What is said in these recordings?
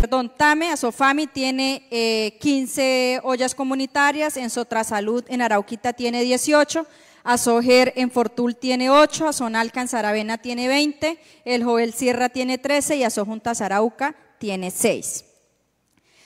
Perdón, Tame, Asofami tiene 15 eh, ollas comunitarias, en Sotrasalud, en Arauquita tiene 18, Asojer en Fortul tiene 8, en Saravena tiene 20, El Joel Sierra tiene 13 y Azojunta Sarauca tiene 6.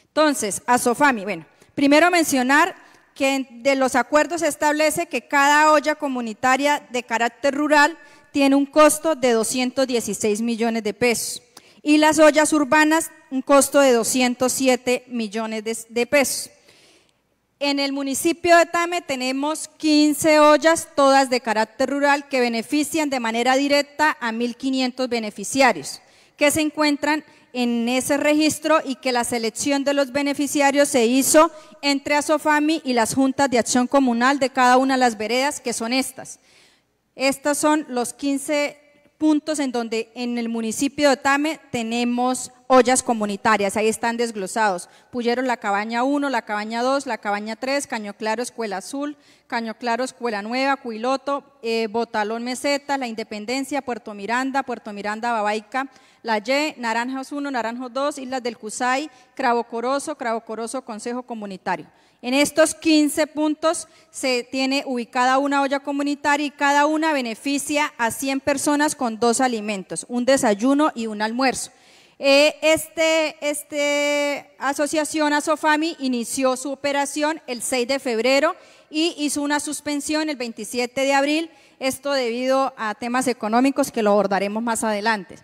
Entonces, Asofami, bueno, primero mencionar que de los acuerdos se establece que cada olla comunitaria de carácter rural tiene un costo de 216 millones de pesos y las ollas urbanas, un costo de 207 millones de, pesos. En el municipio de Tame tenemos 15 ollas, todas de carácter rural, que benefician de manera directa a 1.500 beneficiarios que se encuentran en ese registro y que la selección de los beneficiarios se hizo entre Asofami y las juntas de acción comunal de cada una de las veredas, que son estas. Estas son los 15 puntos en donde en el municipio de Otame tenemos ollas comunitarias, ahí están desglosados. Puyeron la cabaña 1, la cabaña 2, la cabaña 3, Caño Claro Escuela Azul, Caño Claro Escuela Nueva, Cuiloto, eh, Botalón Meseta, La Independencia, Puerto Miranda, Puerto Miranda Babaica, La Y, Naranjos 1, Naranjos 2, Islas del Cusay, Cravocoroso, Cravocoroso Consejo Comunitario. En estos 15 puntos se tiene ubicada una olla comunitaria y cada una beneficia a 100 personas con dos alimentos, un desayuno y un almuerzo. Eh, este, este, asociación Asofami inició su operación el 6 de febrero y hizo una suspensión el 27 de abril, esto debido a temas económicos que lo abordaremos más adelante.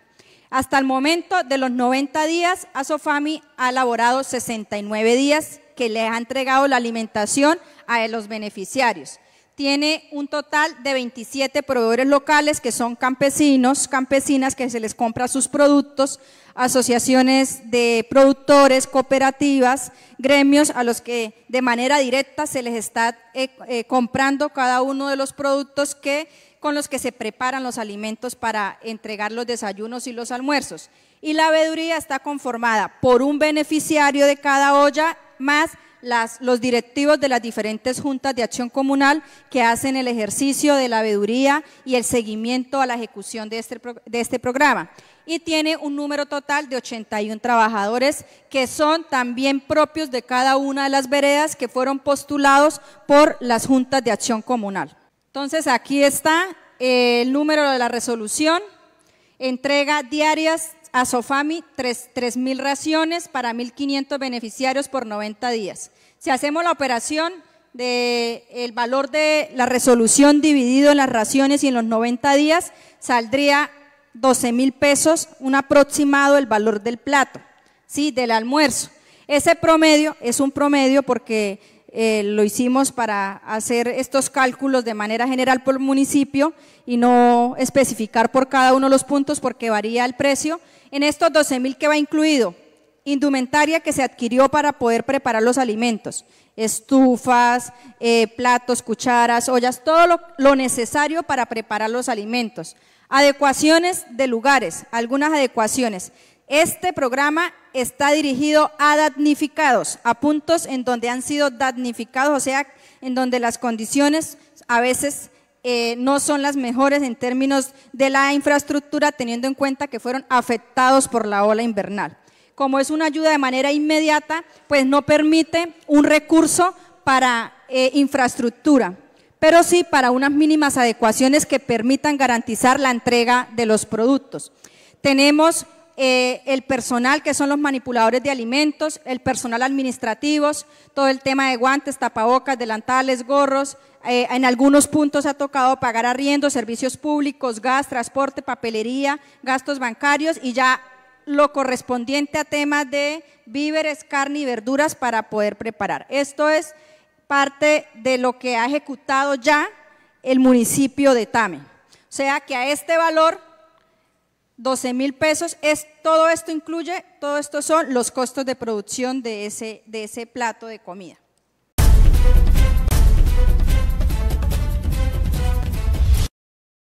Hasta el momento de los 90 días, Asofami ha elaborado 69 días que le ha entregado la alimentación a los beneficiarios tiene un total de 27 proveedores locales que son campesinos, campesinas que se les compra sus productos, asociaciones de productores, cooperativas, gremios a los que de manera directa se les está eh, eh, comprando cada uno de los productos que con los que se preparan los alimentos para entregar los desayunos y los almuerzos. Y la veeduría está conformada por un beneficiario de cada olla más los directivos de las diferentes juntas de acción comunal que hacen el ejercicio de la veeduría y el seguimiento a la ejecución de este, de este programa. Y tiene un número total de 81 trabajadores que son también propios de cada una de las veredas que fueron postulados por las juntas de acción comunal. Entonces aquí está el número de la resolución, entrega diarias a Sofami 3.000 raciones para 1.500 beneficiarios por 90 días. Si hacemos la operación del el valor de la resolución dividido en las raciones y en los 90 días, saldría 12.000 mil pesos, un aproximado el valor del plato, ¿sí? del almuerzo. Ese promedio es un promedio porque eh, lo hicimos para hacer estos cálculos de manera general por municipio y no especificar por cada uno los puntos porque varía el precio. En estos 12 mil que va incluido, indumentaria que se adquirió para poder preparar los alimentos, estufas, eh, platos, cucharas, ollas, todo lo necesario para preparar los alimentos. Adecuaciones de lugares, algunas adecuaciones. Este programa está dirigido a damnificados, a puntos en donde han sido damnificados, o sea, en donde las condiciones a veces eh, no son las mejores en términos de la infraestructura, teniendo en cuenta que fueron afectados por la ola invernal. Como es una ayuda de manera inmediata, pues no permite un recurso para eh, infraestructura, pero sí para unas mínimas adecuaciones que permitan garantizar la entrega de los productos. Tenemos eh, el personal, que son los manipuladores de alimentos, el personal administrativos, todo el tema de guantes, tapabocas, delantales, gorros. Eh, en algunos puntos ha tocado pagar arriendo, servicios públicos, gas, transporte, papelería, gastos bancarios y ya lo correspondiente a temas de víveres, carne y verduras para poder preparar. Esto es parte de lo que ha ejecutado ya el municipio de Tame. O sea que a este valor 12 mil pesos. Es, todo esto incluye, todo esto son los costos de producción de ese, de ese plato de comida.